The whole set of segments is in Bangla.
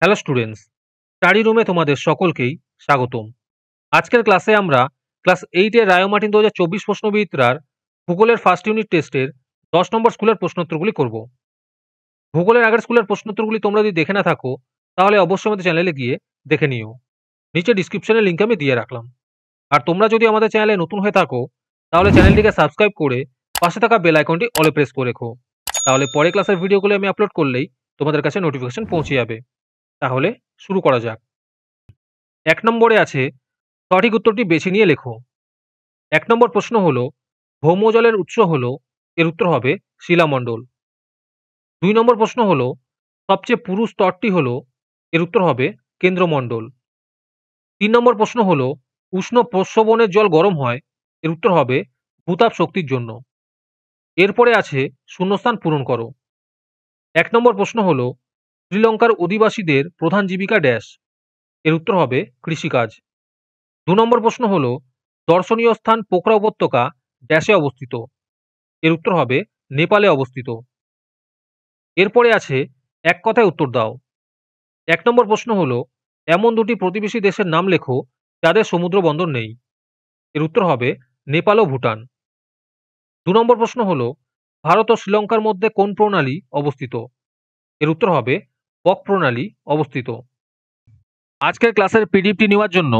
হ্যালো স্টুডেন্টস স্টাডি রুমে তোমাদের সকলকেই স্বাগতম আজকের ক্লাসে আমরা ক্লাস এইটের রায়মার্টিন দু হাজার চব্বিশ প্রশ্নবিদরার ভূগোলের ফার্স্ট ইউনিট টেস্টের দশ নম্বর স্কুলের প্রশ্নোত্তরগুলি করব ভূগোলের আগের স্কুলের প্রশ্নোত্তরগুলি তোমরা যদি দেখে না থাকো তাহলে অবশ্যই আমাদের চ্যানেলে গিয়ে দেখে নিও নিচে ডিসক্রিপশনের লিঙ্ক আমি দিয়ে রাখলাম আর তোমরা যদি আমাদের চ্যানেলে নতুন হয়ে থাকো তাহলে চ্যানেলটিকে সাবস্ক্রাইব করে পাশে থাকা বেল আইকনটি অলে প্রেস করে রেখো তাহলে পরে ক্লাসের ভিডিওগুলি আমি আপলোড করলেই তোমাদের কাছে নোটিফিকেশন পৌঁছে যাবে তাহলে শুরু করা যাক এক নম্বরে আছে সঠিক উত্তরটি বেছে নিয়ে লেখো এক নম্বর প্রশ্ন হলো ভৌমজলের উৎস হল এর উত্তর হবে শিলামণ্ডল দুই নম্বর প্রশ্ন হল সবচেয়ে পুরু স্তরটি হল এর উত্তর হবে কেন্দ্রমণ্ডল তিন নম্বর প্রশ্ন হল উষ্ণ প্রস্রবণের জল গরম হয় এর উত্তর হবে ভূতাপ শক্তির জন্য এরপরে আছে শূন্যস্থান পূরণ করো এক নম্বর প্রশ্ন হলো শ্রীলঙ্কার অধিবাসীদের প্রধান জীবিকা ড্যাশ এর উত্তর হবে কৃষিকাজ দু নম্বর প্রশ্ন হল দর্শনীয় স্থান পোখরা উপত্যকা ড্যাশে অবস্থিত এর উত্তর হবে নেপালে অবস্থিত এরপরে আছে এক কথায় উত্তর দাও এক নম্বর প্রশ্ন হল এমন দুটি প্রতিবেশী দেশের নাম লেখো যাদের সমুদ্র বন্দর নেই এর উত্তর হবে নেপাল ও ভুটান দু নম্বর প্রশ্ন হল ভারত ও শ্রীলঙ্কার মধ্যে কোন প্রণালী অবস্থিত এর উত্তর হবে কক প্রণালী অবস্থিত আজকের ক্লাসের পিডিএফটি নেওয়ার জন্য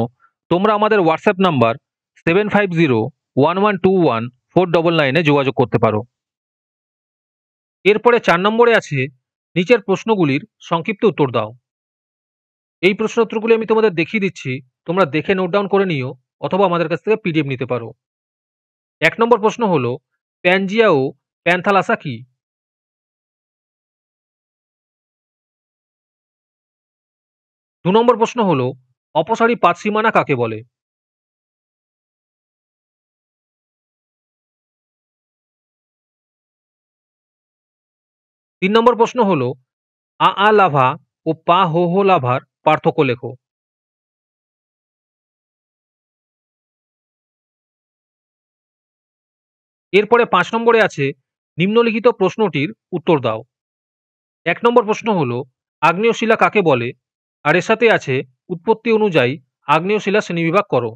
তোমরা আমাদের WhatsApp number seven five zero one one two one four double নাইনে যোগাযোগ করতে পারো এরপরে চার নম্বরে আছে নিচের প্রশ্নগুলির সংক্ষিপ্ত উত্তর দাও এই প্রশ্ন উত্তরগুলি আমি তোমাদের দেখিয়ে দিচ্ছি তোমরা দেখে নোট ডাউন করে নিও অথবা আমাদের কাছ থেকে পিডিএফ নিতে পারো এক নম্বর প্রশ্ন হলো প্যানজিয়া ও প্যানথালাসা কি দু নম্বর প্রশ্ন হল অপসারী সীমানা কাকে বলে তিন নম্বর প্রশ্ন হল আ আ লাভা ও পা হো হো লাভার পার্থক্য লেখো এরপরে পাঁচ নম্বরে আছে নিম্নলিখিত প্রশ্নটির উত্তর দাও এক নম্বর প্রশ্ন হল শিলা কাকে বলে আর এর সাথে আছে উৎপত্তি অনুযায়ী আগ্নেয় শিলা শ্রেণীবিভাগ করো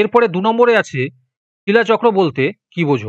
এরপরে দু নম্বরে আছে শিলাচক্র বলতে কি বোঝো